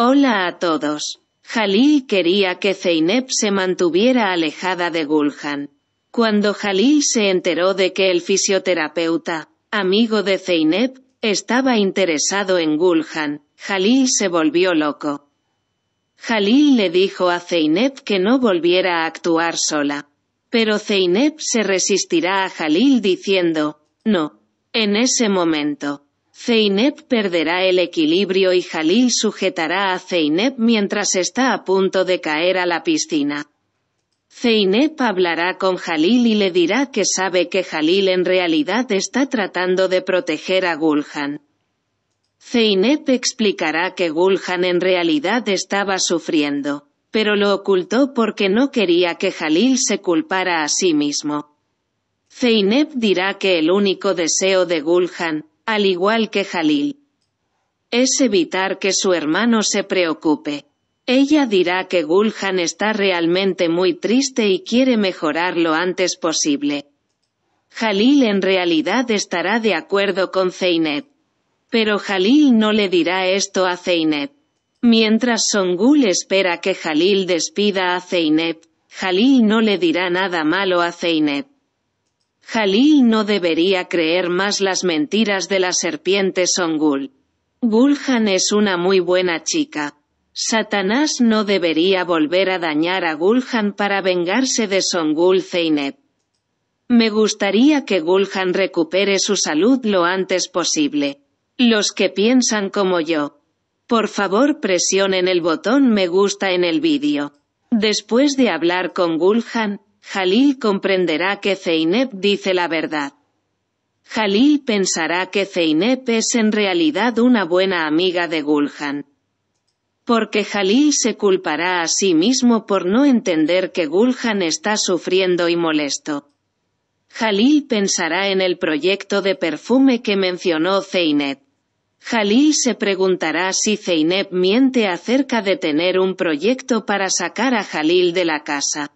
Hola a todos. Jalil quería que Zeynep se mantuviera alejada de Gulhan. Cuando Jalil se enteró de que el fisioterapeuta, amigo de Zeynep, estaba interesado en Gulhan, Jalil se volvió loco. Jalil le dijo a Zeynep que no volviera a actuar sola. Pero Zeynep se resistirá a Jalil diciendo, no, en ese momento. Zeynep perderá el equilibrio y Jalil sujetará a Zeynep mientras está a punto de caer a la piscina. Zeynep hablará con Jalil y le dirá que sabe que Jalil en realidad está tratando de proteger a Gulhan. Zeynep explicará que Gulhan en realidad estaba sufriendo, pero lo ocultó porque no quería que Jalil se culpara a sí mismo. Zeynep dirá que el único deseo de Gulhan, al igual que Jalil. Es evitar que su hermano se preocupe. Ella dirá que Gulhan está realmente muy triste y quiere mejorar lo antes posible. Jalil en realidad estará de acuerdo con Zeynep. Pero Jalil no le dirá esto a Zeynep. Mientras Songul espera que Jalil despida a Zeynep, Jalil no le dirá nada malo a Zeynep. Jalil no debería creer más las mentiras de la serpiente Songul. Gulhan es una muy buena chica. Satanás no debería volver a dañar a Gulhan para vengarse de Songul Zeynep. Me gustaría que Gulhan recupere su salud lo antes posible. Los que piensan como yo. Por favor presionen el botón me gusta en el vídeo. Después de hablar con Gulhan, Jalil comprenderá que Zeynep dice la verdad. Jalil pensará que Zeynep es en realidad una buena amiga de Gulhan. Porque Jalil se culpará a sí mismo por no entender que Gulhan está sufriendo y molesto. Jalil pensará en el proyecto de perfume que mencionó Zeynep. Jalil se preguntará si Zeynep miente acerca de tener un proyecto para sacar a Jalil de la casa.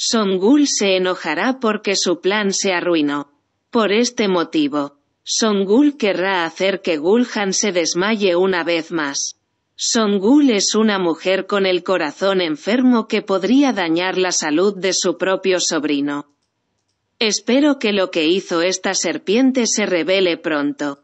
Songul se enojará porque su plan se arruinó. Por este motivo, Songul querrá hacer que Gulhan se desmaye una vez más. Songul es una mujer con el corazón enfermo que podría dañar la salud de su propio sobrino. Espero que lo que hizo esta serpiente se revele pronto.